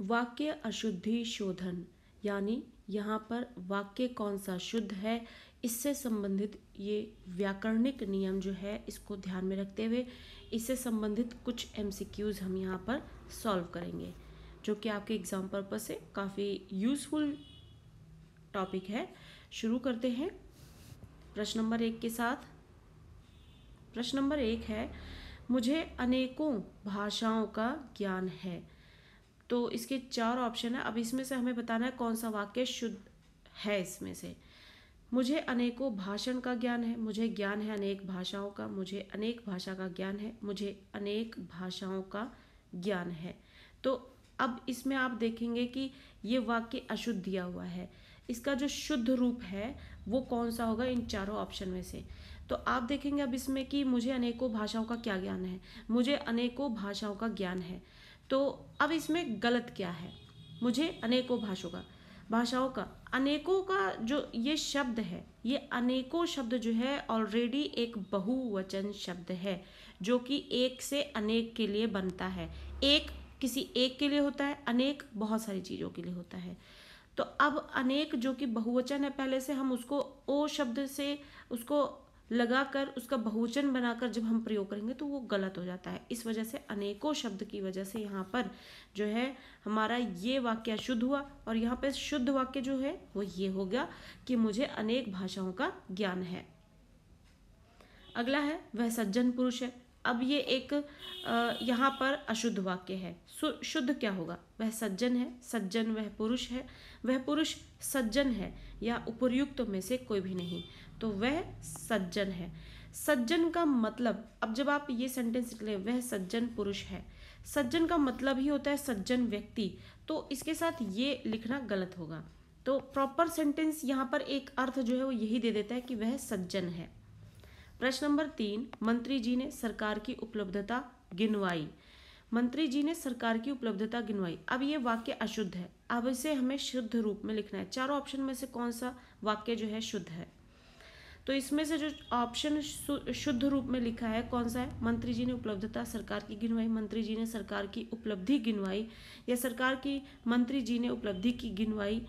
वाक्य अशुद्धि शोधन यानी यहाँ पर वाक्य कौन सा शुद्ध है इससे संबंधित ये व्याकरणिक नियम जो है इसको ध्यान में रखते हुए इससे संबंधित कुछ क्यूज हम यहाँ पर सॉल्व करेंगे जो कि आपके एग्ज़ाम पर्पज से काफ़ी यूज़फुल टॉपिक है शुरू करते हैं प्रश्न नंबर एक के साथ प्रश्न नंबर एक है मुझे अनेकों भाषाओं का ज्ञान है तो इसके चार ऑप्शन है अब इसमें से हमें बताना है कौन सा वाक्य शुद्ध है इसमें से मुझे अनेकों भाषण का ज्ञान है मुझे ज्ञान है अनेक भाषाओं का मुझे अनेक भाषा का ज्ञान है मुझे अनेक भाषाओं का ज्ञान है तो अब इसमें आप देखेंगे कि ये वाक्य अशुद्ध दिया हुआ है इसका जो शुद्ध रूप है वो कौन सा होगा इन चारों ऑप्शन में से तो आप देखेंगे अब इसमें कि मुझे अनेकों भाषाओं का क्या ज्ञान है मुझे अनेकों भाषाओं का ज्ञान है तो अब इसमें गलत क्या है मुझे अनेकों भाषाओं का भाषाओं का अनेकों का जो ये शब्द है ये अनेकों शब्द जो है ऑलरेडी एक बहुवचन शब्द है जो कि एक से अनेक के लिए बनता है एक किसी एक के लिए होता है अनेक बहुत सारी चीज़ों के लिए होता है तो अब अनेक जो कि बहुवचन है पहले से हम उसको ओ शब्द से उसको लगाकर उसका बहुवचन बनाकर जब हम प्रयोग करेंगे तो वो गलत हो जाता है इस वजह से अनेकों शब्द की वजह से यहाँ पर जो है हमारा ये वाक्य शुद्ध हुआ और यहाँ पर शुद्ध वाक्य जो है वो ये हो गया कि मुझे अनेक भाषाओं का ज्ञान है अगला है वह सज्जन पुरुष है अब ये एक यहाँ पर अशुद्ध वाक्य है शुद्ध क्या होगा वह सज्जन है सज्जन वह पुरुष है वह पुरुष सज्जन है या उपर्युक्त तो में से कोई भी नहीं तो वह सज्जन है सज्जन का मतलब अब जब आप ये सेंटेंस लिख लें वह सज्जन पुरुष है सज्जन का मतलब ही होता है सज्जन व्यक्ति तो इसके साथ ये लिखना गलत होगा तो प्रॉपर सेंटेंस यहाँ पर एक अर्थ जो है वो यही दे देता है कि वह सज्जन है प्रश्न नंबर तीन मंत्री जी ने सरकार की उपलब्धता गिनवाई मंत्री जी ने सरकार की उपलब्धता गिनवाई अब ये वाक्य अशुद्ध है अब इसे हमें शुद्ध रूप में लिखना है चारों ऑप्शन में से कौन सा वाक्य जो है शुद्ध है तो इसमें से जो ऑप्शन शुद्ध रूप में लिखा है कौन सा है मंत्री जी ने उपलब्धता सरकार की गिनवाई मंत्री जी ने सरकार की उपलब्धि गिनवाई या सरकार की मंत्री जी ने उपलब्धि की गिनवाई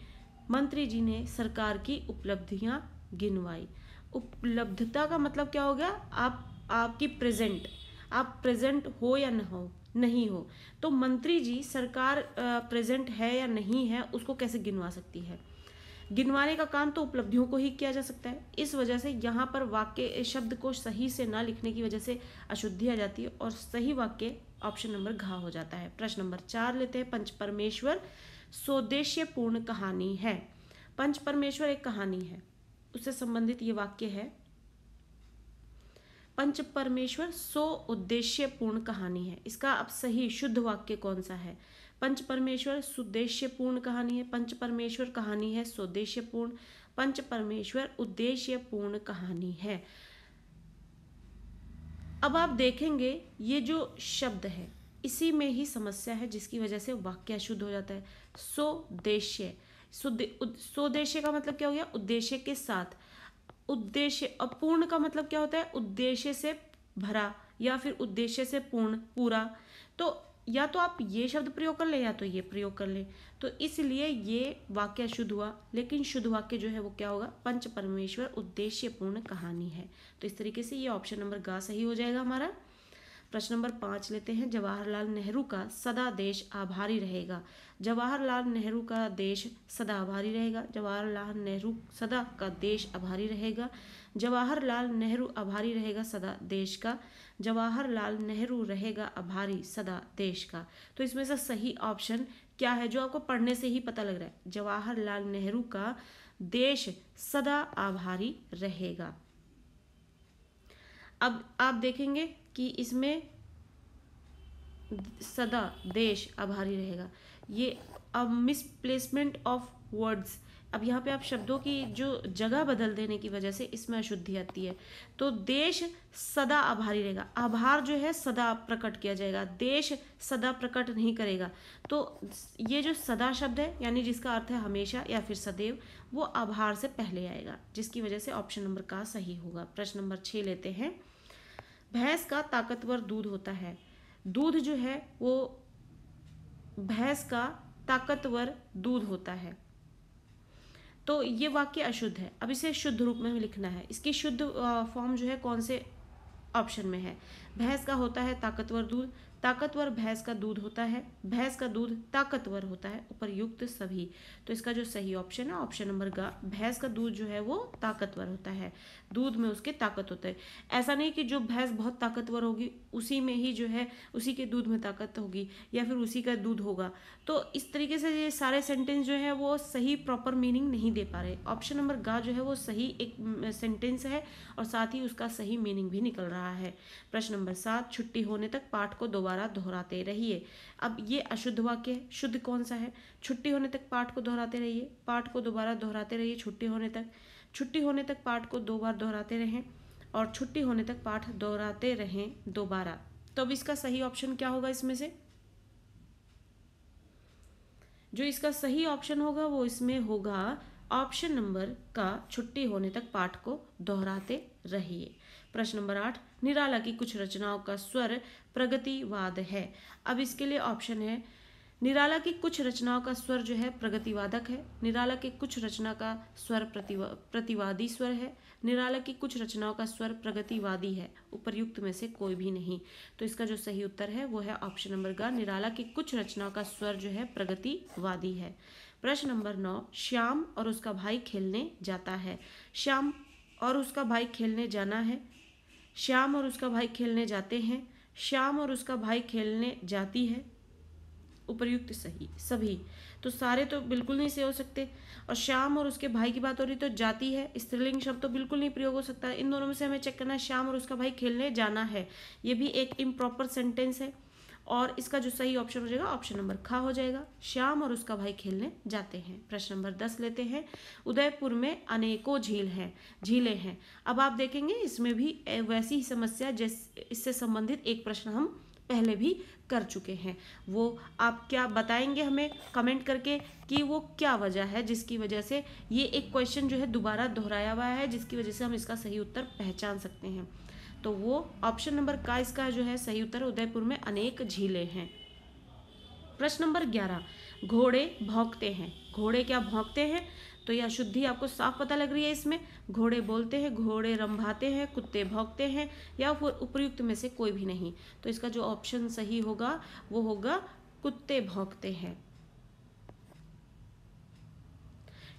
मंत्री जी ने सरकार की उपलब्धियाँ गिनवाई उपलब्धता का मतलब क्या हो गया आप आपकी प्रेजेंट आप प्रेजेंट हो या ना हो नहीं हो तो मंत्री जी सरकार प्रेजेंट है या नहीं है उसको कैसे गिनवा सकती है गिनवाने का काम तो उपलब्धियों को ही किया जा सकता है इस वजह से यहाँ पर वाक्य शब्द को सही से ना लिखने की वजह से अशुद्धि आ जाती है और सही वाक्य ऑप्शन नंबर घा हो जाता है प्रश्न नंबर चार लेते हैं पंच परमेश्वर स्वदेश्य पूर्ण कहानी है पंच परमेश्वर एक कहानी है उससे संबंधित ये वाक्य है पंच परमेश्वर सो उद्देश्य पूर्ण कहानी है इसका अब सही शुद्ध वाक्य कौन सा है पंच परमेश्वर सुद्देश्यपूर्ण कहानी है पंच परमेश्वर कहानी है स्वदेश्यपूर्ण पंच परमेश्वर उद्देश्यपूर्ण कहानी है अब आप देखेंगे ये जो शब्द है इसी में ही समस्या है जिसकी वजह से वाक्य शुद्ध हो जाता है स्वदेश्य स्वदेश्य का मतलब क्या हो गया उद्देश्य के साथ उद्देश्य अपूर्ण का मतलब क्या होता है उद्देश्य से भरा या फिर उद्देश्य से पूर्ण पूरा तो या तो आप ये शब्द प्रयोग कर ले या तो ये प्रयोग कर ले तो इसलिए ये वाक्य शुद्ध हुआ लेकिन शुद्ध वाक्य जो है वो क्या होगा पंच परमेश्वर उद्देश्यपूर्ण कहानी है तो इस तरीके से ये ऑप्शन नंबर गा सही हो जाएगा हमारा प्रश्न नंबर पाँच लेते हैं जवाहरलाल नेहरू का सदा देश आभारी रहेगा जवाहरलाल नेहरू का देश सदा आभारी रहेगा जवाहरलाल नेहरू सदा का देश आभारी रहेगा जवाहरलाल नेहरू आभारी रहेगा सदा देश का जवाहरलाल नेहरू रहेगा आभारी सदा देश का तो इसमें से सही ऑप्शन क्या है जो आपको पढ़ने से ही पता लग रहा है जवाहरलाल नेहरू का देश सदा आभारी रहेगा अब आप देखेंगे कि इसमें सदा देश आभारी रहेगा ये अब मिसप्लेसमेंट ऑफ वर्ड्स अब यहाँ पे आप शब्दों की जो जगह बदल देने की वजह से इसमें अशुद्धि आती है तो देश सदा आभारी रहेगा आभार जो है सदा प्रकट किया जाएगा देश सदा प्रकट नहीं करेगा तो ये जो सदा शब्द है यानी जिसका अर्थ है हमेशा या फिर सदैव वो आभार से पहले आएगा जिसकी वजह से ऑप्शन नंबर का सही होगा प्रश्न नंबर छः लेते हैं भैंस का ताकतवर दूध होता है दूध जो है वो भैंस का ताकतवर दूध होता है तो ये वाक्य अशुद्ध है अब इसे शुद्ध रूप में लिखना है इसकी शुद्ध फॉर्म जो है कौन से ऑप्शन में है भैंस का होता है ताकतवर दूध ताकतवर भैंस का दूध होता है भैंस का दूध ताकतवर होता है उपरयुक्त सभी तो इसका जो सही ऑप्शन है ऑप्शन नंबर ग भैंस का दूध जो है वो ताकतवर होता है दूध में उसके ताकत होता है ऐसा नहीं कि जो भैंस बहुत ताकतवर होगी उसी में ही जो है उसी के दूध में ताकत होगी या फिर उसी का दूध होगा तो इस तरीके से ये सारे सेंटेंस जो है वो सही प्रॉपर मीनिंग नहीं दे पा रहे ऑप्शन नंबर गा जो है वो सही एक सेंटेंस है और साथ ही उसका सही मीनिंग भी निकल रहा है प्रश्न नंबर सात छुट्टी होने तक पाठ को दोबारा दोबारा दोहराते रहिए अब ये अशुद्ध वाक्य है शुद्ध कौन सा है छुट्टी होने तक पाठ को दोहराते रहिए पाठ को दोबारा दोहराते रहिए छुट्टी होने तक छुट्टी होने तक पाठ को दो बार दोहराते रहें और छुट्टी होने तक पाठ दोहराते रहें दोबारा तो अब इसका सही ऑप्शन क्या होगा इसमें से जो इसका सही ऑप्शन होगा वो इसमें होगा ऑप्शन नंबर का छुट्टी होने तक पाठ को दोहराते रहिए प्रश्न नंबर आठ निराला की कुछ रचनाओं का स्वर प्रगतिवाद है अब इसके लिए ऑप्शन है निराला की कुछ रचनाओं का स्वर जो है प्रगतिवादक है निराला के कुछ रचना का स्वर प्रतिवा प्रतिवादी स्वर है निराला की कुछ रचनाओं का स्वर प्रगतिवादी है उपरयुक्त में से कोई भी नहीं तो इसका जो सही उत्तर है वो है ऑप्शन नंबर ग निराला की कुछ रचनाओं का स्वर जो है प्रगतिवादी है प्रश्न नंबर नौ श्याम और उसका भाई खेलने जाता है श्याम और उसका भाई खेलने जाना है श्याम और उसका भाई खेलने जाते हैं श्याम और उसका भाई खेलने जाती है उपर्युक्त सही सभी तो सारे तो बिल्कुल नहीं से हो सकते और श्याम और उसके भाई की बात हो रही तो जाती है स्त्रीलिंग शब्द तो बिल्कुल नहीं प्रयोग हो सकता इन दोनों में से हमें चेक करना है श्याम और उसका भाई खेलने जाना है ये भी एक इम्प्रॉपर सेंटेंस है और इसका जो सही ऑप्शन हो जाएगा ऑप्शन नंबर ख हो जाएगा श्याम और उसका भाई खेलने जाते हैं प्रश्न नंबर दस लेते हैं उदयपुर में अनेकों झील हैं झीलें हैं अब आप देखेंगे इसमें भी वैसी ही समस्या जैसे इससे संबंधित एक प्रश्न हम पहले भी कर चुके हैं वो आप क्या बताएंगे हमें कमेंट करके कि वो क्या वजह है जिसकी वजह से ये एक क्वेश्चन जो है दोबारा दोहराया हुआ है जिसकी वजह से हम इसका सही उत्तर पहचान सकते हैं तो वो ऑप्शन नंबर का इसका जो है सही उत्तर उदयपुर में अनेक झीलें हैं प्रश्न नंबर ग्यारह घोड़े भौंकते हैं घोड़े क्या भौंकते हैं तो यह शुद्धि आपको साफ पता लग रही है इसमें घोड़े बोलते हैं घोड़े रंभाते हैं कुत्ते भौंकते हैं या फिर उपयुक्त में से कोई भी नहीं तो इसका जो ऑप्शन सही होगा वो होगा कुत्ते भौंकते हैं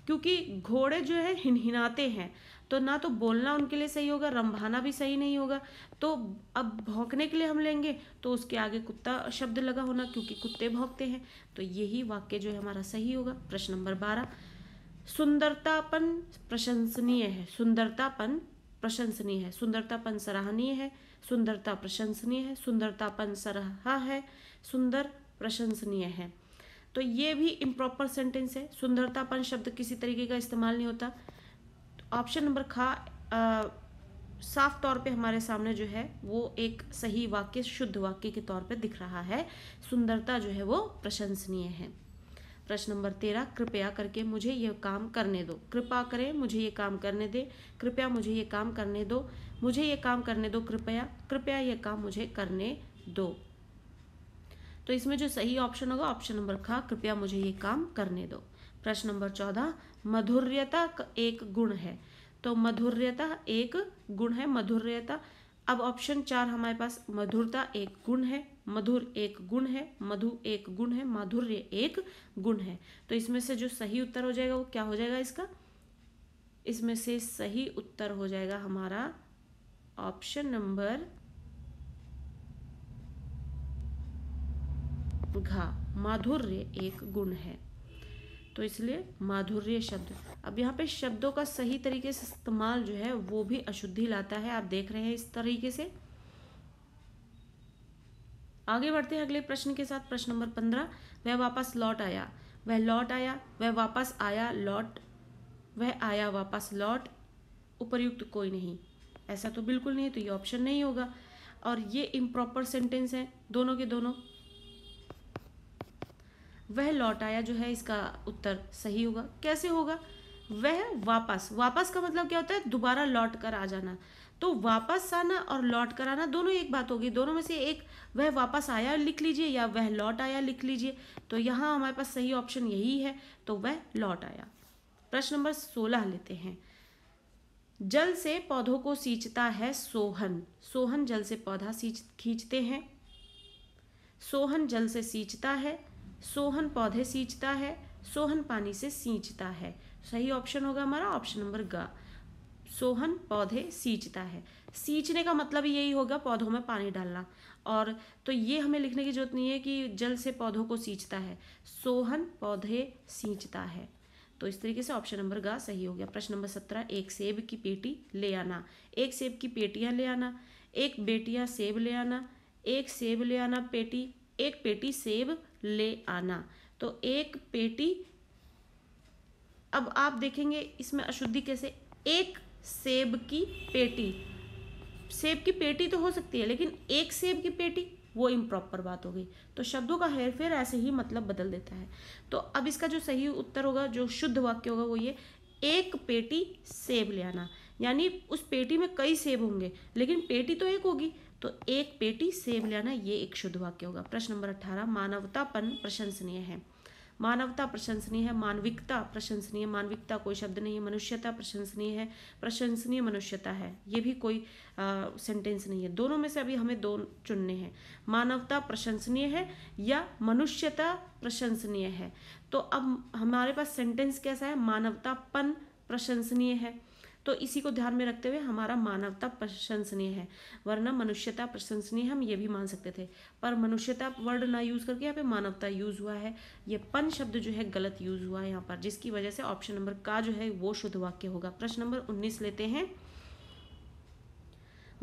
क्योंकि घोड़े जो है हिनहिनाते हैं तो ना तो बोलना उनके लिए सही होगा रंभाना भी सही नहीं होगा तो अब भौंकने के लिए हम लेंगे तो उसके आगे कुत्ता शब्द लगा होना क्योंकि कुत्ते भौंकते हैं तो यही वाक्य जो है हमारा सही होगा प्रश्न नंबर बारह सुंदरतापन प्रशंसनीय है सुंदरतापन प्रशंसनीय है सुंदरतापन सराहनीय है सुंदरता प्रशंसनीय है सुंदरतापन सराहा है सुंदर प्रशंसनीय है तो ये भी इम्प्रॉपर सेंटेंस है सुंदरतापन शब्द किसी तरीके का इस्तेमाल नहीं होता ऑप्शन नंबर खा साफ तौर पे हमारे सामने जो है वो एक सही वाक्य शुद्ध वाक्य के तौर पे दिख रहा है सुंदरता जो है वो प्रशंसनीय है प्रश्न नंबर तेरह कृपया करके मुझे ये काम करने दो कृपा करें मुझे ये काम करने दे कृपया मुझे ये काम करने दो मुझे ये काम करने दो कृपया कृपया ये काम मुझे करने दो तो इसमें जो सही ऑप्शन होगा ऑप्शन नंबर खा कृपया मुझे ये काम करने दो प्रश्न नंबर चौदह मधुर्यता एक गुण है तो मधुर्यता एक गुण है मधुर्यता अब ऑप्शन चार हमारे पास मधुरता एक गुण है मधुर एक गुण है मधु एक गुण है माधुर्य एक गुण है तो इसमें से जो सही उत्तर हो जाएगा वो क्या हो जाएगा इसका इसमें से सही उत्तर हो जाएगा हमारा ऑप्शन नंबर घा माधुर्य एक गुण है तो इसलिए माधुर्य शब्द अब यहाँ पे शब्दों का सही तरीके से इस्तेमाल जो है वो भी अशुद्धि लाता है आप देख रहे हैं इस तरीके से आगे बढ़ते हैं अगले प्रश्न के साथ प्रश्न नंबर पंद्रह वह वापस लौट आया वह लौट आया वह वापस आया लौट वह आया वापस लौट उपर्युक्त कोई नहीं ऐसा तो बिल्कुल नहीं तो ये ऑप्शन नहीं होगा और ये इम्प्रॉपर सेंटेंस है दोनों के दोनों वह लौट आया जो है इसका उत्तर सही होगा कैसे होगा वह वापस वापस का मतलब क्या होता है दोबारा लौट कर आ जाना तो वापस आना और लौट कर आना दोनों एक बात होगी दोनों में से एक वह वापस आया लिख लीजिए या वह लौट आया लिख लीजिए तो यहाँ हमारे पास सही ऑप्शन यही है तो वह लौट आया प्रश्न नंबर सोलह लेते हैं जल से पौधों को सींचता है सोहन सोहन जल से पौधा सींच खींचते हैं सोहन जल से सींचता है सोहन पौधे सींचता है सोहन पानी से सींचता है सही ऑप्शन होगा हमारा ऑप्शन नंबर ग सोहन पौधे सींचता है सींचने का मतलब यही होगा पौधों में पानी डालना और तो ये हमें लिखने की जरूरत नहीं है कि जल से पौधों को सींचता है सोहन पौधे सींचता है तो इस तरीके से ऑप्शन नंबर गा सही हो गया प्रश्न नंबर सत्रह एक सेब की पेटी ले आना एक सेब की पेटियाँ ले आना एक बेटियाँ सेब ले आना एक सेब ले आना पेटी एक पेटी सेब ले आना तो एक पेटी अब आप देखेंगे इसमें अशुद्धि कैसे एक सेब की पेटी सेब की पेटी तो हो सकती है लेकिन एक सेब की पेटी वो इम्प्रॉपर बात हो गई तो शब्दों का हेर फेर ऐसे ही मतलब बदल देता है तो अब इसका जो सही उत्तर होगा जो शुद्ध वाक्य होगा वो ये एक पेटी सेब ले आना यानी उस पेटी में कई सेब होंगे लेकिन पेटी तो एक होगी तो एक पेटी सेब लेना ये एक शुद्ध वाक्य होगा प्रश्न नंबर अठारह मानवतापन प्रशंसनीय है मानवता प्रशंसनीय है मानविकता प्रशंसनीय मानविकता कोई शब्द नहीं है मनुष्यता प्रशंसनीय है प्रशंसनीय मनुष्यता है ये भी कोई आ, सेंटेंस नहीं है दोनों में से अभी हमें दो चुनने हैं मानवता प्रशंसनीय है या मनुष्यता प्रशंसनीय है तो अब हमारे पास सेंटेंस कैसा है मानवतापन प्रशंसनीय है तो इसी को ध्यान में रखते हुए हमारा मानवता प्रशंसनीय है वरना मनुष्यता प्रशंसनीय हम ये भी मान सकते थे पर मनुष्यता वर्ड ना यूज़ करके यहाँ पे मानवता यूज़ हुआ है ये पन शब्द जो है गलत यूज़ हुआ है यहाँ पर जिसकी वजह से ऑप्शन नंबर का जो है वो शुद्ध वाक्य होगा प्रश्न नंबर उन्नीस लेते हैं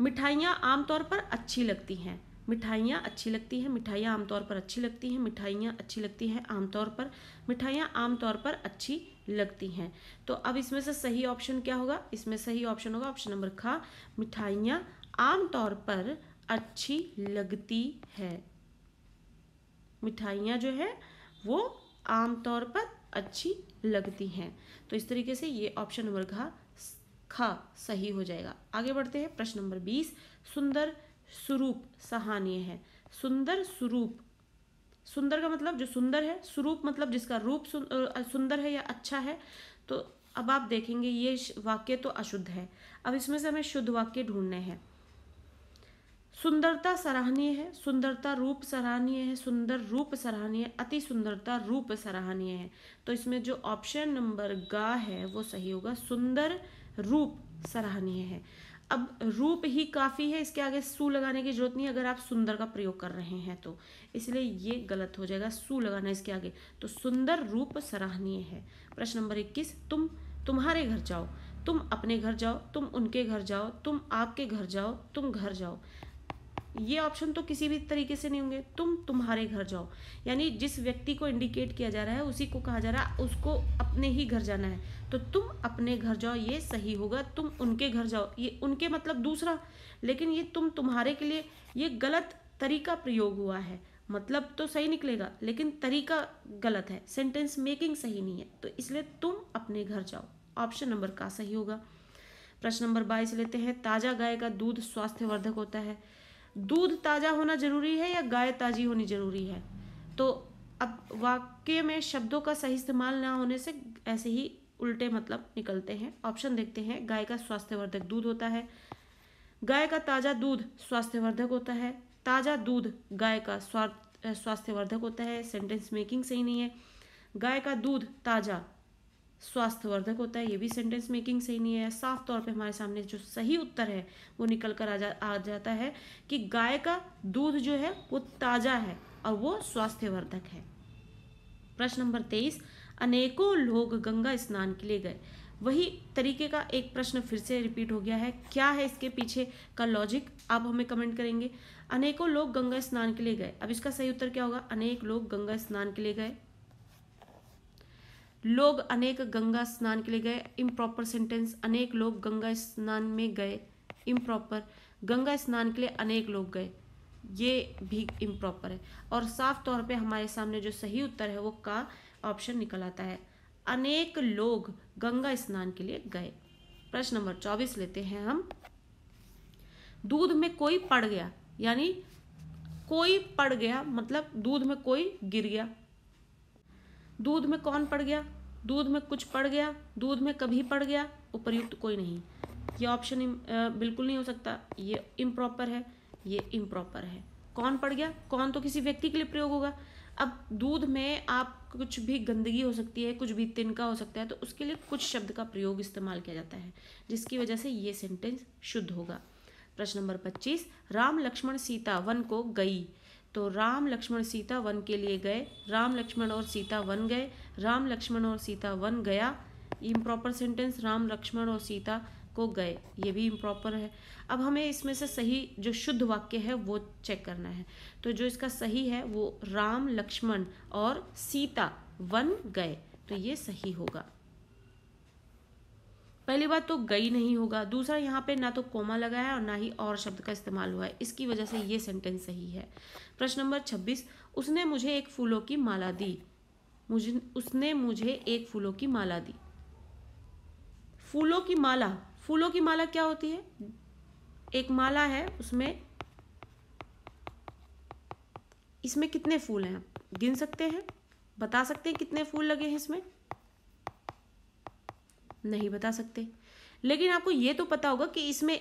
मिठाइयाँ आमतौर पर अच्छी लगती हैं मिठाइयाँ अच्छी लगती हैं मिठाइयाँ आमतौर पर अच्छी लगती हैं मिठाइयाँ अच्छी लगती हैं आमतौर पर मिठाइयाँ आमतौर पर अच्छी लगती हैं तो अब इसमें से सही ऑप्शन क्या होगा इसमें सही ऑप्शन होगा ऑप्शन नंबर खा मिठाइयाँ आमतौर पर अच्छी लगती है मिठाइयाँ जो है वो आमतौर पर अच्छी लगती हैं तो इस तरीके से ये ऑप्शन नंबर घा खा सही हो जाएगा आगे बढ़ते हैं प्रश्न नंबर बीस सुंदर स्वरूप सहानीय है सुंदर स्वरूप सुंदर का मतलब जो सुंदर है स्वरूप मतलब जिसका रूप सुंदर है या अच्छा है तो अब आप देखेंगे ये वाक्य तो अशुद्ध है अब इसमें से हमें शुद्ध वाक्य ढूंढने हैं सुंदरता सराहनीय है सुंदरता रूप सराहनीय है सुंदर रूप सराहनीय अति सुंदरता रूप सराहनीय है तो इसमें जो ऑप्शन नंबर गा है वो सही होगा सुंदर रूप सराहनीय है अब रूप ही काफ़ी है इसके आगे सू लगाने की जरूरत नहीं अगर आप सुंदर का प्रयोग कर रहे हैं तो इसलिए ये गलत हो जाएगा सू लगाना इसके आगे तो सुंदर रूप सराहनीय है प्रश्न नंबर इक्कीस तुम तुम्हारे घर जाओ तुम अपने घर जाओ तुम उनके घर जाओ तुम आपके घर जाओ तुम घर जाओ ये ऑप्शन तो किसी भी तरीके से नहीं होंगे तुम तुम्हारे घर जाओ यानी जिस व्यक्ति को इंडिकेट किया जा रहा है उसी को कहा जा रहा है उसको अपने ही घर जाना है तो तुम अपने घर जाओ ये सही होगा तुम उनके घर जाओ ये उनके मतलब दूसरा लेकिन ये तुम तुम्हारे के लिए ये गलत तरीका प्रयोग हुआ है मतलब तो सही निकलेगा लेकिन तरीका गलत है सेंटेंस मेकिंग सही नहीं है तो इसलिए तुम अपने घर जाओ ऑप्शन नंबर का सही होगा प्रश्न नंबर बाईस लेते हैं ताज़ा गाय का दूध स्वास्थ्यवर्धक होता है दूध ताज़ा होना जरूरी है या गाय ताज़ी होनी जरूरी है तो अब वाक्य में शब्दों का सही इस्तेमाल ना होने से ऐसे ही उल्टे मतलब निकलते हैं ऑप्शन देखते हैं गाय का स्वास्थ्यवर्धक दूध होता है गाय का ताज़ा दूध स्वास्थ्यवर्धक होता है ताज़ा दूध गाय का स्वास्थ्यवर्धक होता है सेंटेंस मेकिंग सही नहीं है गाय का दूध ताज़ा स्वास्थ्यवर्धक होता है ये भी सेंटेंस मेकिंग सही नहीं है साफ तौर पे हमारे सामने जो सही उत्तर है वो निकल कर आ जा आ जाता है कि गाय का दूध जो है वो ताज़ा है और वो स्वास्थ्यवर्धक है प्रश्न नंबर तेईस अनेकों लोग गंगा स्नान के लिए गए वही तरीके का एक प्रश्न फिर से रिपीट हो गया है क्या है इसके पीछे का लॉजिक आप हमें कमेंट करेंगे अनेकों लोग गंगा स्नान के लिए गए अब इसका सही उत्तर क्या होगा अनेक लोग गंगा स्नान के लिए गए लोग अनेक गंगा स्नान के लिए गए इम्प्रॉपर सेंटेंस अनेक लोग गंगा स्नान में गए इम्प्रॉपर गंगा स्नान के लिए अनेक लोग गए ये भी इम्प्रॉपर है और साफ तौर पे हमारे सामने जो सही उत्तर है वो का ऑप्शन निकल आता है अनेक लोग गंगा स्नान के लिए गए प्रश्न नंबर चौबीस लेते हैं हम दूध में कोई पड़ गया यानी कोई पड़ गया मतलब दूध में कोई गिर गया दूध में कौन पड़ गया दूध में कुछ पड़ गया दूध में कभी पड़ गया उपयुक्त कोई नहीं ये ऑप्शन बिल्कुल नहीं हो सकता ये इम्प्रॉपर है ये इम्प्रॉपर है कौन पड़ गया कौन तो किसी व्यक्ति के लिए प्रयोग होगा अब दूध में आप कुछ भी गंदगी हो सकती है कुछ भी तिनका हो सकता है तो उसके लिए कुछ शब्द का प्रयोग इस्तेमाल किया जाता है जिसकी वजह से ये सेंटेंस शुद्ध होगा प्रश्न नंबर पच्चीस राम लक्ष्मण सीता वन को गई तो राम लक्ष्मण सीता वन के लिए गए राम लक्ष्मण और सीता वन गए राम लक्ष्मण और सीता वन गया इम्प्रॉपर सेंटेंस राम लक्ष्मण और सीता को गए ये भी इम्प्रॉपर है अब हमें इसमें से सही जो शुद्ध वाक्य है वो चेक करना है तो जो इसका सही है वो राम लक्ष्मण और सीता वन गए तो ये सही होगा पहली बात तो गई नहीं होगा दूसरा यहाँ पे ना तो कोमा लगा है और ना ही और शब्द का इस्तेमाल हुआ है इसकी वजह से ये सेंटेंस सही है प्रश्न नंबर छब्बीस उसने मुझे एक फूलों की माला दी मुझे उसने मुझे एक फूलों की माला दी फूलों की माला फूलों की माला क्या होती है एक माला है उसमें इसमें कितने फूल हैं आप गिन सकते हैं बता सकते हैं कितने फूल लगे हैं इसमें नहीं बता सकते लेकिन आपको ये तो पता होगा कि इसमें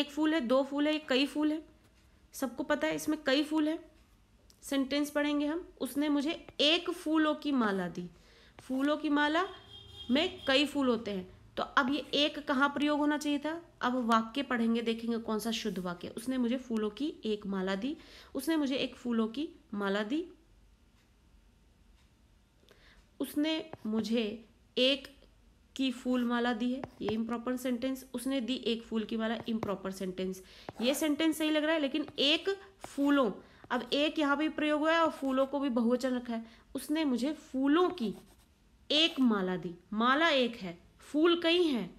एक फूल है दो फूल है कई फूल है सबको पता है इसमें कई फूल है सेंटेंस पढ़ेंगे हम उसने मुझे एक फूलों की माला दी फूलों की माला में कई फूल होते हैं तो अब ये एक कहाँ प्रयोग होना चाहिए था अब वाक्य पढ़ेंगे देखेंगे कौन सा शुद्ध वाक्य उसने मुझे फूलों की एक माला दी उसने मुझे एक फूलों की माला दी उसने मुझे एक की फूल माला दी है ये इम्प्रॉपर सेंटेंस उसने दी एक फूल की माला इम्प्रॉपर सेंटेंस ये सेंटेंस सही लग रहा है लेकिन एक फूलों अब एक यहाँ भी प्रयोग हुआ है और फूलों को भी बहुवचन रखा है उसने मुझे फूलों की एक माला दी माला एक है फूल कई हैं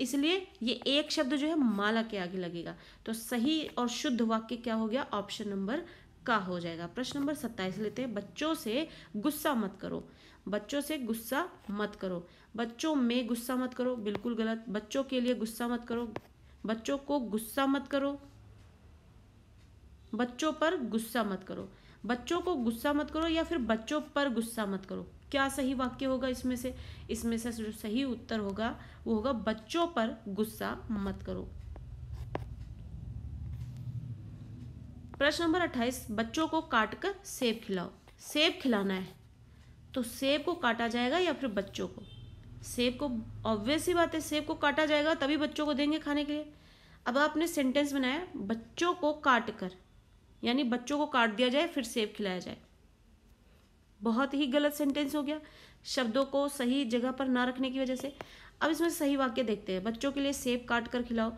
इसलिए ये एक शब्द जो है माला के आगे लगेगा तो सही और शुद्ध वाक्य क्या हो गया ऑप्शन नंबर का हो जाएगा प्रश्न नंबर सत्ताईस लेते हैं बच्चों से गुस्सा मत करो बच्चों से गुस्सा मत करो बच्चों में गुस्सा मत करो बिल्कुल गलत बच्चों के लिए गुस्सा मत करो बच्चों को गुस्सा मत करो बच्चों पर गुस्सा मत करो बच्चों को गुस्सा मत करो या फिर बच्चों पर गुस्सा मत करो क्या सही वाक्य होगा इसमें से इसमें से जो सही उत्तर होगा वो होगा बच्चों पर गुस्सा मत करो प्रश्न नंबर अट्ठाईस बच्चों को काट कर सेब खिलाओ सेब खिलाना है तो सेब को काटा जाएगा या फिर बच्चों को सेब को ऑब्वियस ही बात है सेब को काटा जाएगा तभी बच्चों को देंगे खाने के लिए अब आपने सेंटेंस बनाया बच्चों को काट कर यानी बच्चों को काट दिया जाए फिर सेब खिलाया जाए बहुत ही गलत सेंटेंस हो गया शब्दों को सही जगह पर ना रखने की वजह से अब इसमें सही वाक्य देखते हैं बच्चों के लिए सेब काट कर खिलाओ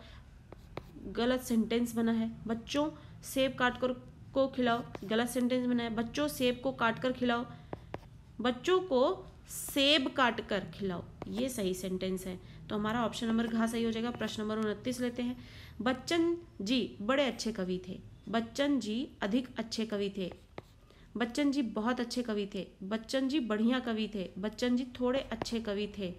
गलत सेंटेंस बना है बच्चों सेब काट कर को खिलाओ गलत सेंटेंस बना है बच्चों सेब को काट कर खिलाओ बच्चों को सेब काट कर खिलाओ ये सही सेंटेंस है तो हमारा ऑप्शन नंबर घा सही हो जाएगा प्रश्न नंबर उनतीस लेते हैं बच्चन जी बड़े अच्छे कवि थे बच्चन जी अधिक अच्छे कवि थे बच्चन जी बहुत अच्छे कवि थे बच्चन जी बढ़िया कवि थे बच्चन जी थोड़े अच्छे कवि थे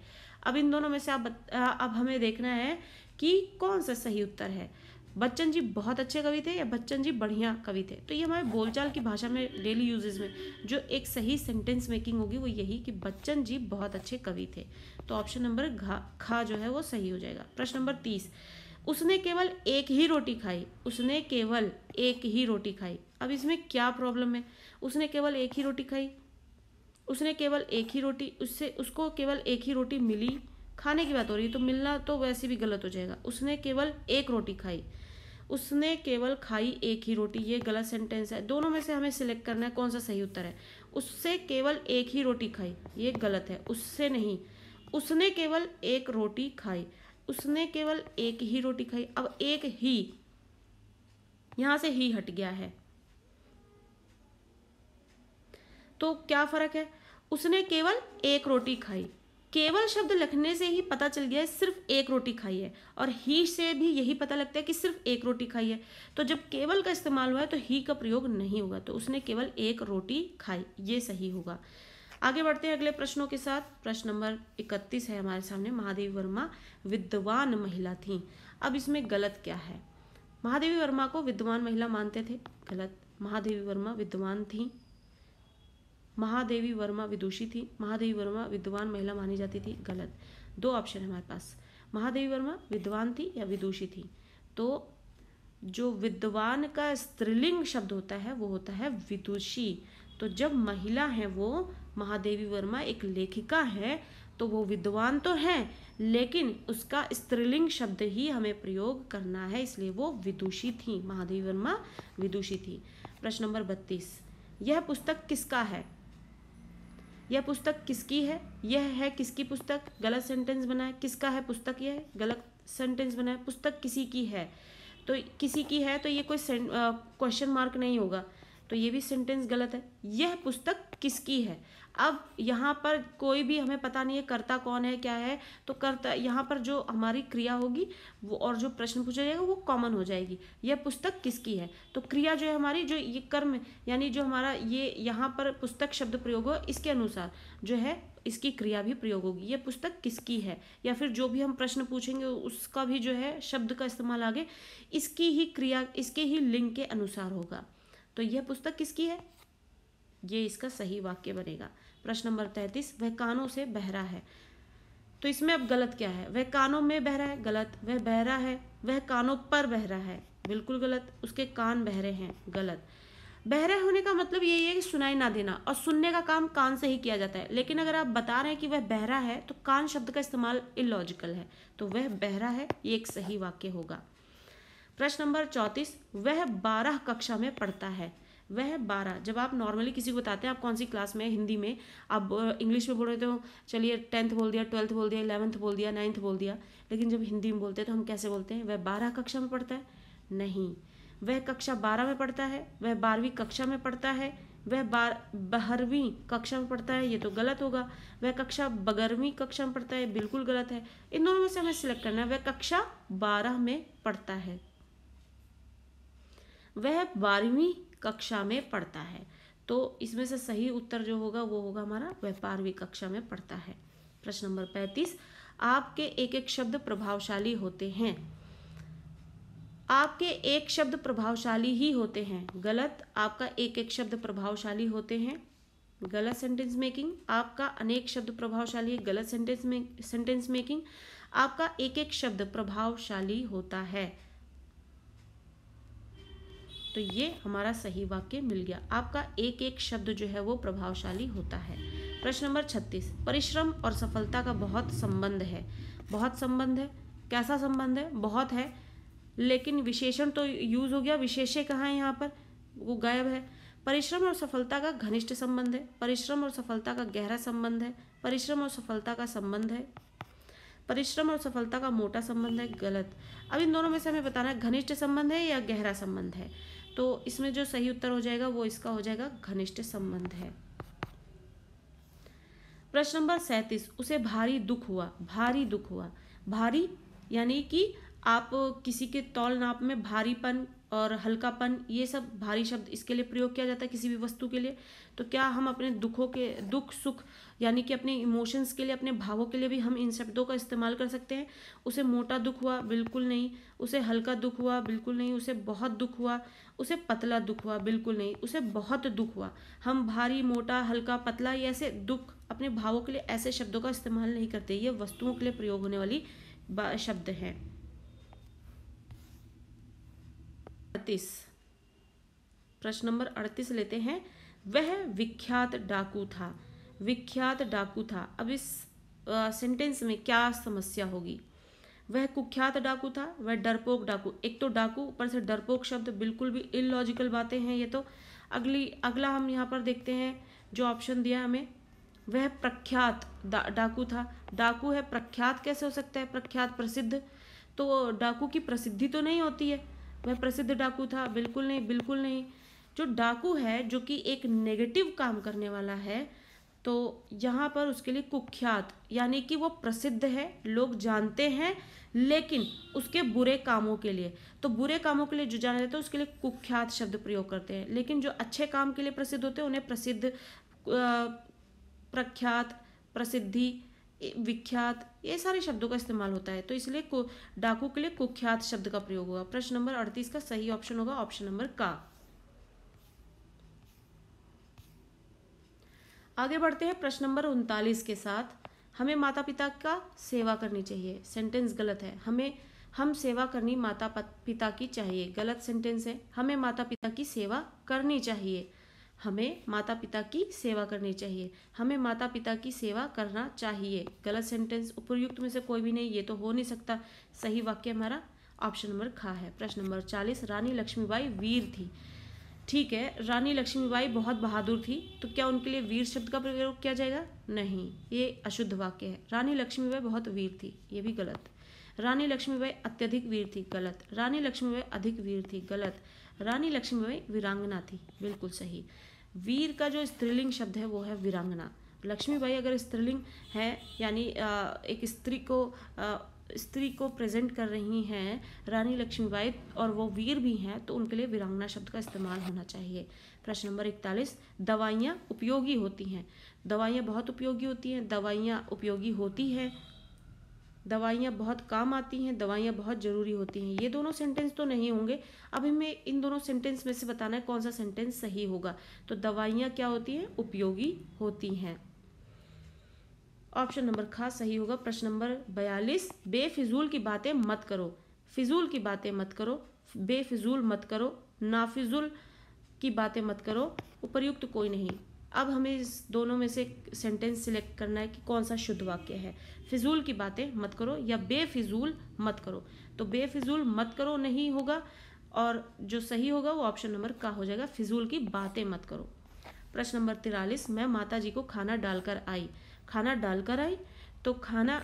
अब इन दोनों में से आप अब हमें देखना है कि कौन सा सही उत्तर है बच्चन जी बहुत अच्छे कवि थे या बच्चन जी बढ़िया कवि थे तो ये हमारे बोलचाल की भाषा में डेली यूजेज में जो एक सही सेंटेंस मेकिंग होगी वो यही कि बच्चन जी बहुत अच्छे कवि थे तो ऑप्शन नंबर घा खा जो है वो सही हो जाएगा प्रश्न नंबर तीस उसने केवल एक ही रोटी खाई उसने केवल एक ही रोटी खाई अब इसमें क्या प्रॉब्लम है उसने केवल एक ही रोटी खाई उसने केवल एक ही रोटी उससे उसको केवल एक ही रोटी मिली खाने की बात हो रही है तो मिलना तो वैसे भी गलत हो जाएगा उसने केवल एक रोटी खाई उसने केवल खाई एक ही रोटी ये गलत सेंटेंस है दोनों में से हमें सिलेक्ट करना है कौन सा सही उत्तर है उससे केवल एक ही रोटी खाई ये गलत है उससे नहीं उसने केवल एक रोटी खाई उसने केवल एक ही रोटी खाई अब एक ही यहाँ से ही हट गया है तो क्या फ़र्क है उसने केवल एक रोटी खाई केवल शब्द लिखने से ही पता चल गया है सिर्फ एक रोटी खाई है और ही से भी यही पता लगता है कि सिर्फ एक रोटी खाई है तो जब केवल का इस्तेमाल हुआ है तो ही का प्रयोग नहीं होगा तो उसने केवल एक रोटी खाई ये सही होगा आगे बढ़ते हैं अगले प्रश्नों के साथ प्रश्न नंबर इकतीस है हमारे सामने महादेवी वर्मा विद्वान महिला थी अब इसमें गलत क्या है महादेवी वर्मा को विद्वान महिला मानते थे गलत महादेवी वर्मा विद्वान थी महादेवी वर्मा विदुषी थी महादेवी वर्मा विद्वान महिला मानी जाती थी गलत दो ऑप्शन है हमारे पास महादेवी वर्मा विद्वान थी या विदुषी थी तो जो विद्वान का स्त्रीलिंग शब्द होता है वो होता है विदुषी तो जब महिला है वो महादेवी वर्मा एक लेखिका है तो वो विद्वान तो हैं लेकिन उसका स्त्रीलिंग शब्द ही हमें प्रयोग करना है इसलिए वो विदुषी थी महादेवी वर्मा विदुषी थी प्रश्न नंबर बत्तीस यह पुस्तक किसका है यह पुस्तक किसकी है यह है किसकी पुस्तक गलत सेंटेंस बनाए किसका है पुस्तक यह गलत सेंटेंस बनाए पुस्तक किसी की है तो किसी की है तो ये कोई क्वेश्चन मार्क नहीं होगा तो ये भी सेंटेंस गलत है यह पुस्तक किसकी है अब यहाँ पर कोई भी हमें पता नहीं है कर्ता कौन है क्या है तो कर्ता यहाँ पर जो हमारी क्रिया होगी वो और जो प्रश्न पूछा जाएगा वो कॉमन हो जाएगी यह पुस्तक किसकी है तो क्रिया जो है हमारी जो ये कर्म यानी जो हमारा ये यहाँ पर पुस्तक शब्द प्रयोग हो इसके अनुसार जो है इसकी क्रिया भी प्रयोग होगी यह पुस्तक किसकी है या फिर जो भी हम प्रश्न पूछेंगे उसका भी जो है शब्द का इस्तेमाल आगे इसकी ही क्रिया इसके ही लिंग के अनुसार होगा तो यह पुस्तक किसकी है ये इसका सही वाक्य बनेगा प्रश्न नंबर तैतीस वह कानों से बहरा है तो इसमें अब गलत क्या है वह कानों में बहरा है गलत वह बहरा है वह कानों पर बहरा है बिल्कुल गलत उसके कान बहरे हैं गलत बहरे होने का मतलब यही है कि सुनाई ना देना और सुनने का काम कान से ही किया जाता है लेकिन अगर आप बता रहे हैं कि वह बहरा है तो कान शब्द का इस्तेमाल इलॉजिकल है तो वह बहरा है ये एक सही वाक्य होगा प्रश्न नंबर चौंतीस वह बारह कक्षा में पढ़ता है वह बारह जब आप नॉर्मली किसी को बताते हैं आप कौन सी क्लास में हिंदी में आप इंग्लिश में बोल रहे तो चलिए टेंथ बोल दिया ट्वेल्थ बोल दिया इलेवंथ बोल दिया नाइन्थ बोल दिया लेकिन जब हिंदी में बोलते हैं तो हम कैसे बोलते हैं वह बारह कक्षा में पढ़ता है नहीं वह कक्षा बारह में पढ़ता है वह बारहवीं कक्षा में पढ़ता है वह बार बारहवीं कक्षा में पढ़ता है ये तो गलत होगा वह कक्षा बगरवीं कक्षा में पढ़ता है बिल्कुल गलत है इन दोनों में से हमें सिलेक्ट करना है वह कक्षा बारह में पढ़ता है वह बारहवीं कक्षा में पढ़ता है तो इसमें से सही उत्तर जो होगा वो होगा हमारा व्यापारवी कक्षा में पढ़ता है प्रश्न नंबर पैंतीस आपके एक एक शब्द प्रभावशाली होते हैं आपके एक शब्द प्रभावशाली ही होते हैं गलत आपका एक एक शब्द प्रभावशाली होते हैं गलत सेंटेंस मेकिंग आपका अनेक शब्द प्रभावशाली है गलत सेंटेंस में सेंटेंस मेकिंग आपका एक एक शब्द प्रभावशाली होता है तो ये हमारा सही वाक्य मिल गया आपका एक एक शब्द जो है वो प्रभावशाली होता है प्रश्न नंबर छत्तीस परिश्रम और सफलता का बहुत संबंध है बहुत संबंध है कैसा संबंध है बहुत है लेकिन विशेषण तो यूज हो गया विशेष्य कहाँ है यहाँ पर वो गायब है परिश्रम और सफलता का घनिष्ठ संबंध है परिश्रम और सफलता का गहरा संबंध है परिश्रम और सफलता का संबंध है परिश्रम और सफलता का मोटा संबंध है गलत अब इन दोनों में से हमें बताना है घनिष्ठ संबंध है या गहरा संबंध है तो इसमें जो सही उत्तर हो जाएगा वो इसका हो जाएगा घनिष्ठ संबंध है प्रश्न नंबर सैंतीस उसे भारी दुख हुआ भारी दुख हुआ भारी यानी कि आप किसी के तौल नाप में भारीपन और हल्कापन ये सब भारी शब्द इसके लिए प्रयोग किया जाता है किसी भी वस्तु के लिए तो क्या हम अपने दुखों के दुख सुख यानी कि अपने इमोशंस के लिए अपने भावों के लिए भी हम इन शब्दों का इस्तेमाल कर सकते हैं उसे मोटा दुख हुआ बिल्कुल नहीं उसे हल्का दुख हुआ बिल्कुल नहीं उसे बहुत दुख हुआ उसे पतला दुख हुआ बिल्कुल नहीं उसे बहुत दुख हुआ हम भारी मोटा हल्का पतला ये ऐसे दुख अपने भावों के लिए ऐसे शब्दों का इस्तेमाल नहीं करते ये वस्तुओं के लिए प्रयोग होने वाली शब्द हैं अड़तीस प्रश्न नंबर अड़तीस लेते हैं वह विख्यात डाकू था विख्यात डाकू था अब इस सेंटेंस में क्या समस्या होगी वह कुख्यात डाकू था वह डरपोक डाकू एक तो डाकू ऊपर से डरपोक शब्द बिल्कुल भी इलॉजिकल बातें हैं ये तो अगली अगला हम यहाँ पर देखते हैं जो ऑप्शन दिया हमें वह प्रख्यात डाकू था डाकू है प्रख्यात कैसे हो सकता है प्रख्यात प्रसिद्ध तो डाकू की प्रसिद्धि तो नहीं होती है वह प्रसिद्ध डाकू था बिल्कुल नहीं बिल्कुल नहीं जो डाकू है जो कि एक नेगेटिव काम करने वाला है तो यहाँ पर उसके लिए कुख्यात यानी कि वो प्रसिद्ध है लोग जानते हैं लेकिन उसके बुरे कामों के लिए तो बुरे कामों के लिए जो जाना जाता है उसके लिए कुख्यात शब्द प्रयोग करते हैं लेकिन जो अच्छे काम के लिए प्रसिद्ध होते हैं उन्हें प्रसिद्ध प्रख्यात प्रसिद्धि विख्यात ये सारे शब्दों का इस्तेमाल होता है तो इसलिए डाकू के लिए कुख्यात शब्द का प्रयोग होगा प्रश्न नंबर अड़तीस का सही ऑप्शन होगा ऑप्शन नंबर का आगे बढ़ते हैं प्रश्न नंबर उनतालीस के साथ हमें माता पिता का सेवा करनी चाहिए सेंटेंस गलत है हमें हम सेवा करनी माता पिता की चाहिए गलत सेंटेंस है हमें माता पिता की सेवा करनी चाहिए हमें माता पिता की सेवा करनी चाहिए हमें माता पिता की सेवा करना चाहिए गलत सेंटेंस उपयुक्त में से कोई भी नहीं ये तो हो नहीं सकता सही वाक्य हमारा ऑप्शन नंबर खा है प्रश्न नंबर चालीस रानी लक्ष्मीबाई वीर थी ठीक है रानी लक्ष्मीबाई बहुत बहादुर थी तो क्या उनके लिए वीर शब्द का प्रयोग किया जाएगा नहीं ये अशुद्ध वाक्य है रानी लक्ष्मीबाई बहुत वीर थी ये भी गलत रानी लक्ष्मीबाई अत्यधिक वीर थी गलत रानी लक्ष्मीबाई अधिक वीर थी गलत रानी लक्ष्मीबाई वीरांगना थी बिल्कुल सही वीर का जो स्त्रीलिंग शब्द है वो है वीरांगना लक्ष्मीबाई अगर स्त्रीलिंग है यानी एक स्त्री को स्त्री को प्रेजेंट कर रही हैं रानी लक्ष्मीबाई और वो वीर भी हैं तो उनके लिए वीरांगना शब्द का इस्तेमाल होना चाहिए प्रश्न नंबर इकतालीस दवाइयाँ उपयोगी होती हैं दवाइयाँ बहुत उपयोगी होती हैं दवाइयाँ उपयोगी होती हैं दवाइयाँ बहुत काम आती हैं दवाइयाँ बहुत ज़रूरी होती हैं ये दोनों सेंटेंस तो नहीं होंगे अब हमें इन दोनों सेंटेंस में से बताना है कौन सा सेंटेंस सही होगा तो दवाइयाँ क्या होती हैं उपयोगी होती हैं ऑप्शन नंबर खास सही होगा प्रश्न नंबर बयालीस बेफिजूल की बातें मत करो फिजूल की बातें मत करो बेफिजूल मत करो नाफिजुल की बातें मत करो उपयुक्त कोई नहीं अब हमें इस दोनों में से सेंटेंस सिलेक्ट करना है कि कौन सा शुद्ध वाक्य है फिजूल की बातें मत करो या बेफिजूल मत करो तो बेफिजूल मत करो नहीं होगा और जो सही होगा वो ऑप्शन नंबर का हो जाएगा फिजूल की बातें मत करो प्रश्न नंबर तिरालीस मैं माता जी को खाना डालकर आई खाना डालकर आई तो खाना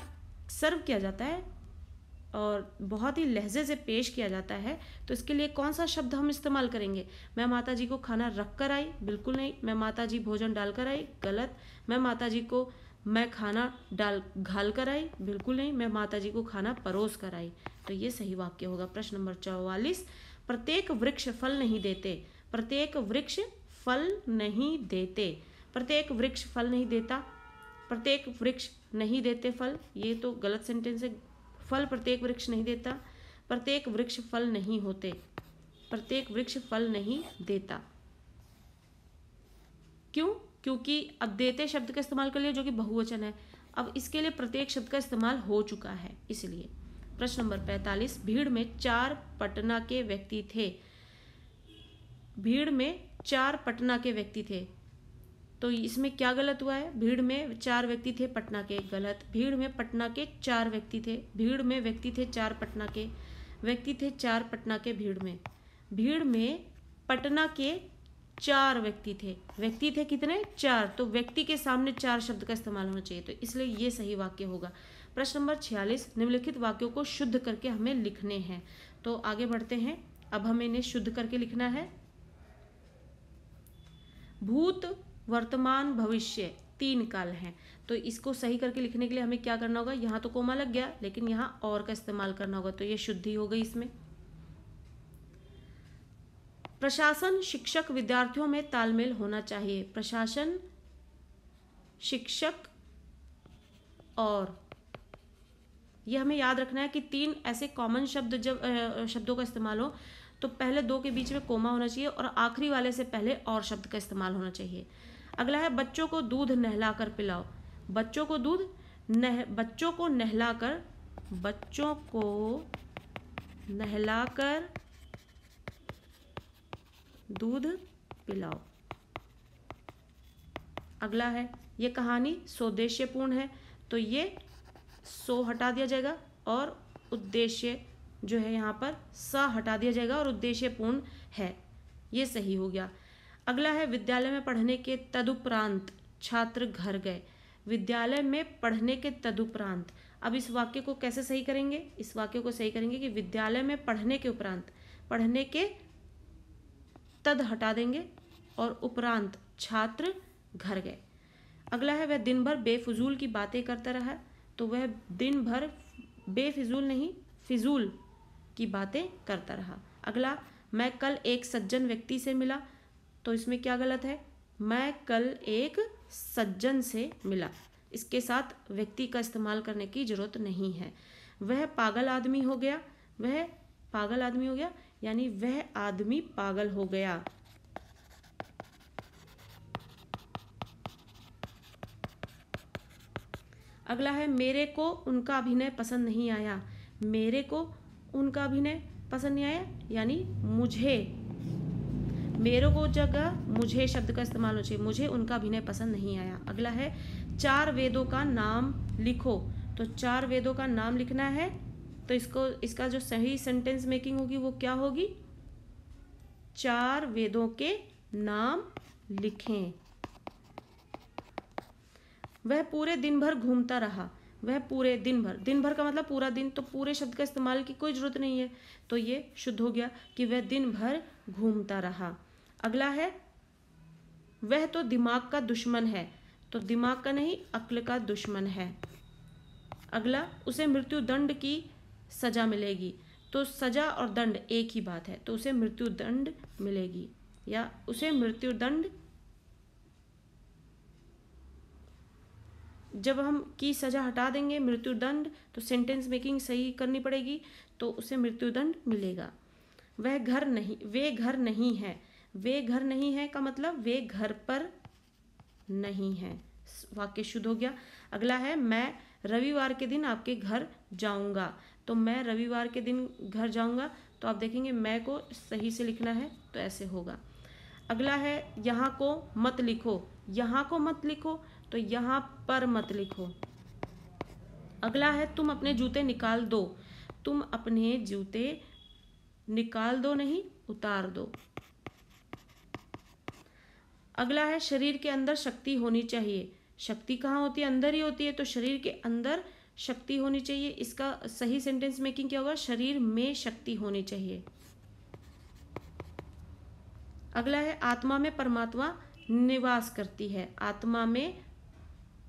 सर्व किया जाता है और बहुत ही लहजे से पेश किया जाता है तो इसके लिए कौन सा शब्द हम इस्तेमाल करेंगे मैं माता जी को खाना रख कर आई बिल्कुल नहीं मैं माता जी भोजन डाल कर आई गलत मैं माता जी को मैं खाना डाल घाल कर आई बिल्कुल नहीं मैं माता जी को खाना परोस कर आई तो ये सही वाक्य होगा प्रश्न नंबर चौवालीस प्रत्येक वृक्ष फल नहीं देते प्रत्येक वृक्ष फल नहीं देते प्रत्येक वृक्ष फल नहीं देता प्रत्येक वृक्ष नहीं देते फल ये तो गलत सेंटेंस है फल प्रत्येक वृक्ष नहीं देता प्रत्येक वृक्ष फल नहीं होते प्रत्येक वृक्ष फल नहीं देता क्यों क्योंकि अब देते शब्द का इस्तेमाल कर लिया जो कि बहुवचन है अब इसके लिए प्रत्येक शब्द का इस्तेमाल हो चुका है इसलिए प्रश्न नंबर पैंतालीस भीड़ में चार पटना के व्यक्ति थे भीड़ में चार पटना के व्यक्ति थे तो इसमें क्या गलत हुआ है भीड़ में चार व्यक्ति थे पटना के गलत भीड़ में पटना के चार व्यक्ति थे भीड़ में व्यक्ति थे चार पटना के व्यक्ति थे चार पटना के भीड़ में भीड़ में पटना के चार व्यक्ति थे व्यक्ति थे कितने चार तो व्यक्ति के सामने चार शब्द का इस्तेमाल होना चाहिए तो इसलिए ये सही वाक्य होगा प्रश्न नंबर छियालीस निम्नलिखित वाक्यों को शुद्ध करके हमें लिखने हैं तो आगे बढ़ते हैं अब हमें इन्हें शुद्ध करके लिखना है भूत वर्तमान भविष्य तीन काल हैं तो इसको सही करके लिखने के लिए हमें क्या करना होगा यहाँ तो कोमा लग गया लेकिन यहाँ और का इस्तेमाल करना होगा तो ये शुद्धि हो गई इसमें प्रशासन शिक्षक विद्यार्थियों में तालमेल होना चाहिए प्रशासन शिक्षक और यह हमें याद रखना है कि तीन ऐसे कॉमन शब्द जब शब्दों का इस्तेमाल हो तो पहले दो के बीच में कोमा होना चाहिए और आखिरी वाले से पहले और शब्द का इस्तेमाल होना चाहिए अगला है बच्चों को दूध नहलाकर पिलाओ बच्चों को दूध नह बच्चों को नहलाकर बच्चों को नहलाकर दूध पिलाओ अगला है ये कहानी स्वदेश्यपूर्ण है तो ये सो हटा दिया जाएगा और उद्देश्य जो है यहाँ पर स हटा दिया जाएगा और उद्देश्यपूर्ण है ये सही हो गया अगला है विद्यालय में पढ़ने के तदुपरांत छात्र घर गए विद्यालय में पढ़ने के तदुपरांत अब इस वाक्य को कैसे सही करेंगे इस वाक्य को सही करेंगे कि विद्यालय में पढ़ने के उपरांत पढ़ने के तद हटा देंगे और उपरांत छात्र घर गए अगला है वह दिन भर बेफिजूल की बातें करता रहा तो वह दिन भर बेफिजूल नहीं फिजूल की बातें करता रहा अगला मैं कल एक सज्जन व्यक्ति से मिला तो इसमें क्या गलत है मैं कल एक सज्जन से मिला इसके साथ व्यक्ति का इस्तेमाल करने की जरूरत नहीं है वह पागल आदमी हो गया वह पागल आदमी हो गया यानी वह आदमी पागल हो गया अगला है मेरे को उनका अभिनय पसंद नहीं आया मेरे को उनका अभिनय पसंद नहीं आया यानी मुझे मेरे को जगह मुझे शब्द का इस्तेमाल होना चाहिए मुझे उनका अभिनय पसंद नहीं आया अगला है चार वेदों का नाम लिखो तो चार वेदों का नाम लिखना है तो इसको इसका जो सही सेंटेंस मेकिंग होगी वो क्या होगी चार वेदों के नाम लिखें वह पूरे दिन भर घूमता रहा वह पूरे दिन भर दिन भर का मतलब पूरा दिन तो पूरे शब्द का इस्तेमाल की कोई ज़रूरत नहीं है तो ये शुद्ध हो गया कि वह दिन भर घूमता रहा अगला है वह तो दिमाग का दुश्मन है तो दिमाग का नहीं अक्ल का दुश्मन है अगला उसे मृत्यु दंड की सजा मिलेगी तो सजा और दंड एक ही बात है तो उसे मृत्यु दंड मिलेगी या उसे मृत्यु दंड जब हम की सजा हटा देंगे मृत्युदंड तो सेंटेंस मेकिंग सही करनी पड़ेगी तो उसे मृत्युदंड मिलेगा वह घर नहीं वे घर नहीं है वे घर नहीं है का मतलब वे घर पर नहीं है वाक्य शुद्ध हो गया अगला है मैं रविवार के दिन आपके घर जाऊंगा तो मैं रविवार के दिन घर जाऊंगा तो आप देखेंगे मैं को सही से लिखना है तो ऐसे होगा अगला है यहाँ को मत लिखो यहाँ को मत लिखो तो यहाँ पर मत लिखो अगला है तुम अपने जूते निकाल दो तुम अपने जूते निकाल दो नहीं उतार दो अगला है शरीर के अंदर शक्ति होनी चाहिए शक्ति कहाँ होती है अंदर ही होती है तो शरीर के अंदर शक्ति होनी चाहिए इसका सही सेंटेंस मेकिंग क्या होगा शरीर में शक्ति होनी चाहिए अगला है आत्मा में परमात्मा निवास करती है आत्मा में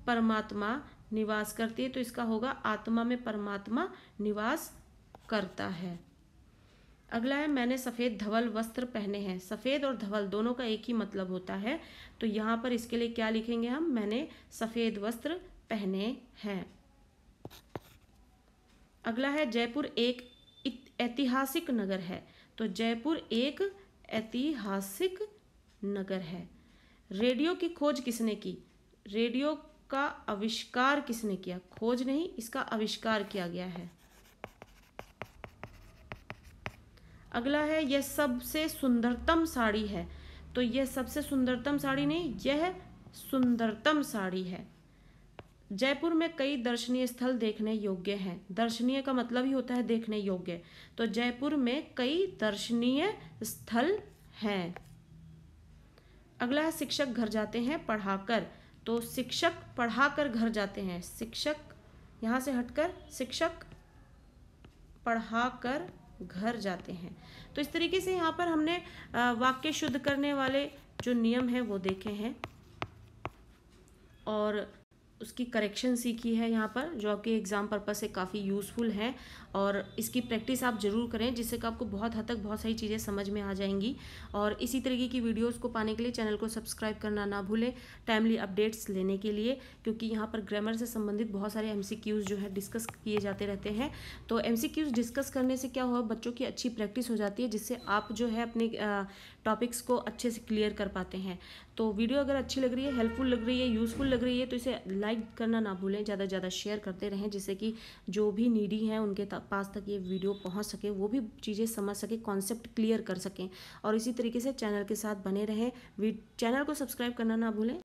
परमात्मा निवास करती है तो इसका होगा आत्मा में परमात्मा निवास करता है अगला है मैंने सफ़ेद धवल वस्त्र पहने हैं सफ़ेद और धवल दोनों का एक ही मतलब होता है तो यहाँ पर इसके लिए क्या लिखेंगे हम मैंने सफ़ेद वस्त्र पहने हैं अगला है जयपुर एक ऐतिहासिक नगर है तो जयपुर एक ऐतिहासिक नगर है रेडियो की खोज किसने की रेडियो का आविष्कार किसने किया खोज नहीं इसका आविष्कार किया गया है अगला है यह सबसे सुंदरतम साड़ी है तो यह सबसे सुंदरतम साड़ी नहीं यह सुंदरतम साड़ी है जयपुर में कई दर्शनीय स्थल देखने योग्य हैं दर्शनीय का मतलब ही होता है देखने योग्य तो जयपुर में कई दर्शनीय स्थल हैं अगला है शिक्षक घर जाते हैं पढ़ाकर तो शिक्षक पढ़ाकर घर जाते हैं शिक्षक यहाँ से हटकर शिक्षक पढ़ाकर घर जाते हैं तो इस तरीके से यहाँ पर हमने वाक्य शुद्ध करने वाले जो नियम हैं वो देखे हैं और उसकी करेक्शन सीखी है यहाँ पर जो आपके एग्ज़ाम पर्पज़ से काफ़ी यूज़फुल है और इसकी प्रैक्टिस आप ज़रूर करें जिससे कि आपको बहुत हद तक बहुत सारी चीज़ें समझ में आ जाएंगी और इसी तरीके की वीडियोस को पाने के लिए चैनल को सब्सक्राइब करना ना भूलें टाइमली अपडेट्स लेने के लिए क्योंकि यहाँ पर ग्रामर से संबंधित बहुत सारे एम जो है डिस्कस किए जाते रहते हैं तो एम डिस्कस करने से क्या हुआ बच्चों की अच्छी प्रैक्टिस हो जाती है जिससे आप जो है अपने टॉपिक्स को अच्छे से क्लियर कर पाते हैं तो वीडियो अगर अच्छी लग रही है हेल्पफुल लग रही है यूज़फुल लग रही है तो इसे लाइक करना ना भूलें ज़्यादा से ज़्यादा शेयर करते रहें जिससे कि जो भी नीडी हैं उनके पास तक ये वीडियो पहुँच सके वो भी चीज़ें समझ सकें कॉन्सेप्ट क्लियर कर सकें और इसी तरीके से चैनल के साथ बने रहें चैनल को सब्सक्राइब करना ना भूलें